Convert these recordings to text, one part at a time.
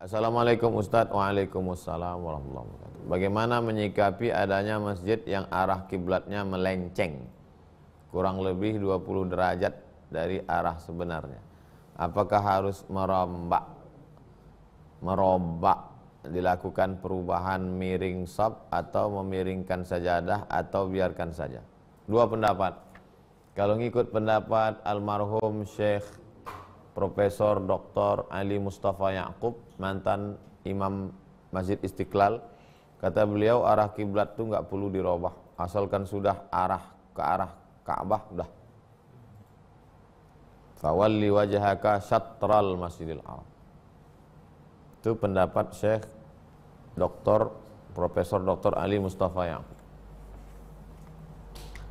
Assalamualaikum Ustadz, Waalaikumsalam warahmatullahi wabarakatuh. Bagaimana menyikapi adanya masjid yang arah kiblatnya melenceng? Kurang lebih 20 derajat dari arah sebenarnya. Apakah harus merombak? merombak dilakukan perubahan miring sob atau memiringkan sajadah atau biarkan saja. Dua pendapat. Kalau ngikut pendapat almarhum Sheikh. Profesor Dr. Ali Mustafa Yakub mantan Imam Masjid Istiqlal kata beliau arah kiblat tuh nggak perlu dirubah asalkan sudah arah ke arah Ka'bah udah fawalli wajhaka syatral masjidil haram itu pendapat Syekh Dr. Profesor Dr. Ali Mustafa Yakub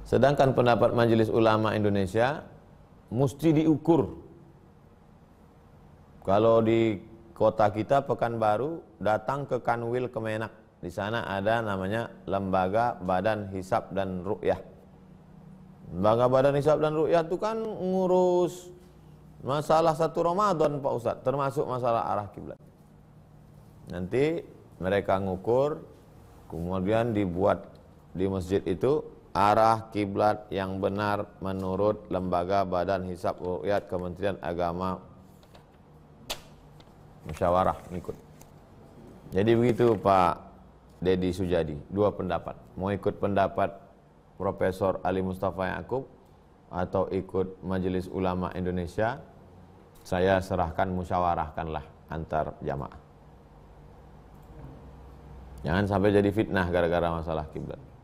sedangkan pendapat Majelis Ulama Indonesia mesti diukur kalau di kota kita Pekanbaru datang ke Kanwil Kemenak. Di sana ada namanya Lembaga Badan Hisab dan rukyah. Lembaga Badan Hisab dan rukyah itu kan ngurus masalah satu Ramadan Pak Ustadz, termasuk masalah arah kiblat. Nanti mereka ngukur, kemudian dibuat di masjid itu arah kiblat yang benar menurut Lembaga Badan Hisab rukyat Kementerian Agama musyawarah ikut. Jadi begitu Pak Dedi Sujadi, dua pendapat. Mau ikut pendapat Profesor Ali Mustafa Yaakub atau ikut Majelis Ulama Indonesia, saya serahkan musyawarahkanlah antar jamaah. Jangan sampai jadi fitnah gara-gara masalah kiblat.